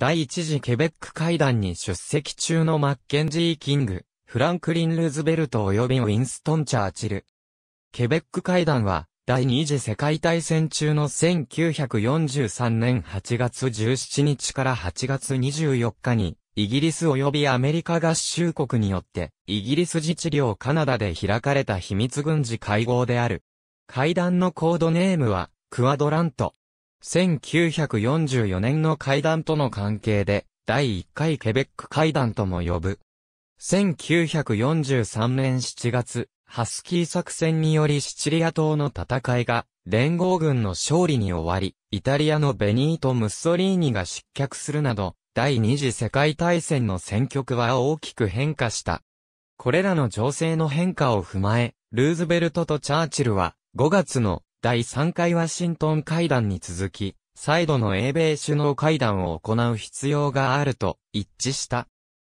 第一次ケベック会談に出席中のマッケンジー・キング、フランクリン・ルーズベルト及びウィンストン・チャーチル。ケベック会談は、第二次世界大戦中の1943年8月17日から8月24日に、イギリス及びアメリカ合衆国によって、イギリス自治領カナダで開かれた秘密軍事会合である。会談のコードネームは、クアドラント。1944年の会談との関係で、第1回ケベック会談とも呼ぶ。1943年7月、ハスキー作戦によりシチリア島の戦いが、連合軍の勝利に終わり、イタリアのベニート・ムッソリーニが失脚するなど、第二次世界大戦の戦局は大きく変化した。これらの情勢の変化を踏まえ、ルーズベルトとチャーチルは、5月の第3回ワシントン会談に続き、再度の英米首脳会談を行う必要があると一致した。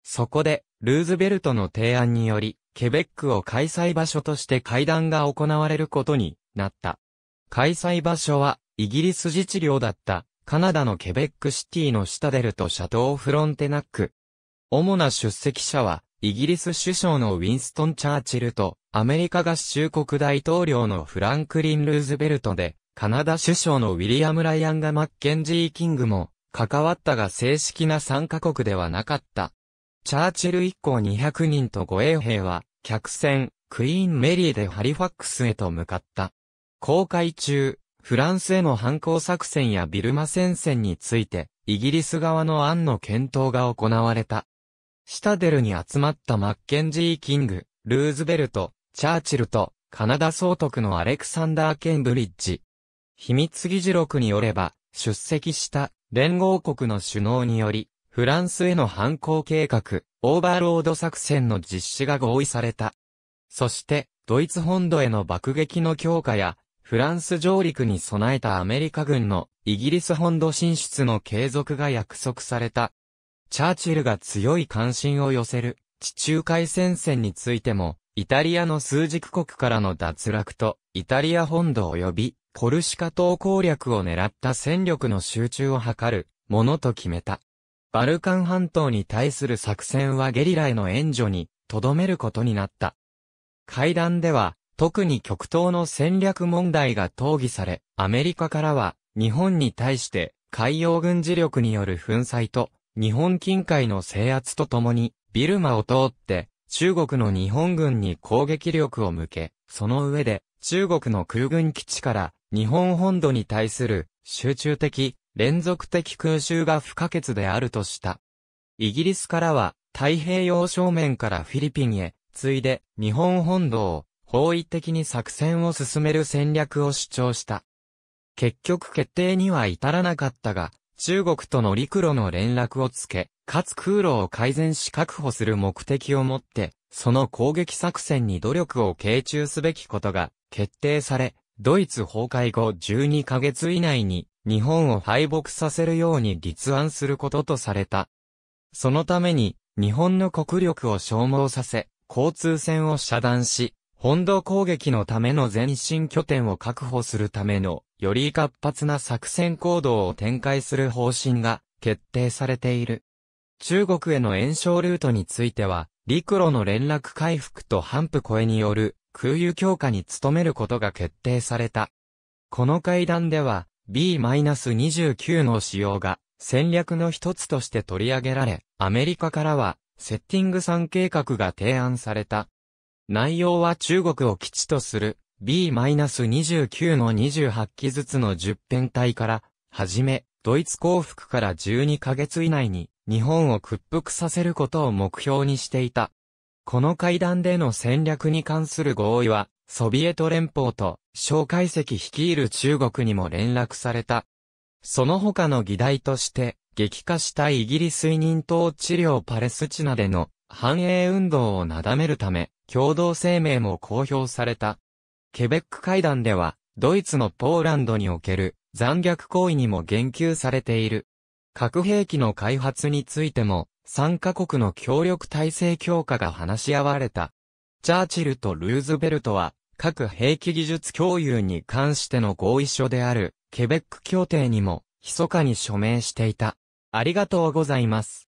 そこで、ルーズベルトの提案により、ケベックを開催場所として会談が行われることになった。開催場所は、イギリス自治領だった、カナダのケベックシティのシタデルとシャトーフロンテナック。主な出席者は、イギリス首相のウィンストン・チャーチルと、アメリカ合衆国大統領のフランクリン・ルーズベルトで、カナダ首相のウィリアム・ライアンがマッケンジー・キングも、関わったが正式な参加国ではなかった。チャーチル一行200人と護衛兵は、客船、クイーン・メリーでハリファックスへと向かった。公開中、フランスへの反抗作戦やビルマ戦線について、イギリス側の案の検討が行われた。シタデルに集まったマッケンジー・キング、ルーズベルト、チャーチルと、カナダ総督のアレクサンダー・ケンブリッジ。秘密議事録によれば、出席した連合国の首脳により、フランスへの反抗計画、オーバーロード作戦の実施が合意された。そして、ドイツ本土への爆撃の強化や、フランス上陸に備えたアメリカ軍のイギリス本土進出の継続が約束された。チャーチルが強い関心を寄せる地中海戦線についても、イタリアの枢軸国からの脱落と、イタリア本土及び、コルシカ島攻略を狙った戦力の集中を図る、ものと決めた。バルカン半島に対する作戦はゲリラへの援助に、とどめることになった。会談では、特に極東の戦略問題が討議され、アメリカからは、日本に対して、海洋軍事力による粉砕と、日本近海の制圧とともに、ビルマを通って、中国の日本軍に攻撃力を向け、その上で、中国の空軍基地から、日本本土に対する、集中的、連続的空襲が不可欠であるとした。イギリスからは、太平洋正面からフィリピンへ、ついで、日本本土を、包囲的に作戦を進める戦略を主張した。結局決定には至らなかったが、中国との陸路の連絡をつけ、かつ空路を改善し確保する目的をもって、その攻撃作戦に努力を傾注すべきことが決定され、ドイツ崩壊後12ヶ月以内に日本を敗北させるように立案することとされた。そのために日本の国力を消耗させ、交通線を遮断し、本土攻撃のための前進拠点を確保するための、より活発な作戦行動を展開する方針が決定されている。中国への延焼ルートについては、陸路の連絡回復と反復越えによる空輸強化に努めることが決定された。この会談では、B-29 の使用が戦略の一つとして取り上げられ、アメリカからは、セッティング3計画が提案された。内容は中国を基地とする B-29 の28機ずつの10編隊から、はじめ、ドイツ降伏から12ヶ月以内に日本を屈服させることを目標にしていた。この会談での戦略に関する合意は、ソビエト連邦と、蒋介石率いる中国にも連絡された。その他の議題として、激化したイギリス委任統治領パレスチナでの繁栄運動をなだめるため、共同声明も公表された。ケベック会談では、ドイツのポーランドにおける残虐行為にも言及されている。核兵器の開発についても、3カ国の協力体制強化が話し合われた。チャーチルとルーズベルトは、核兵器技術共有に関しての合意書である、ケベック協定にも、密かに署名していた。ありがとうございます。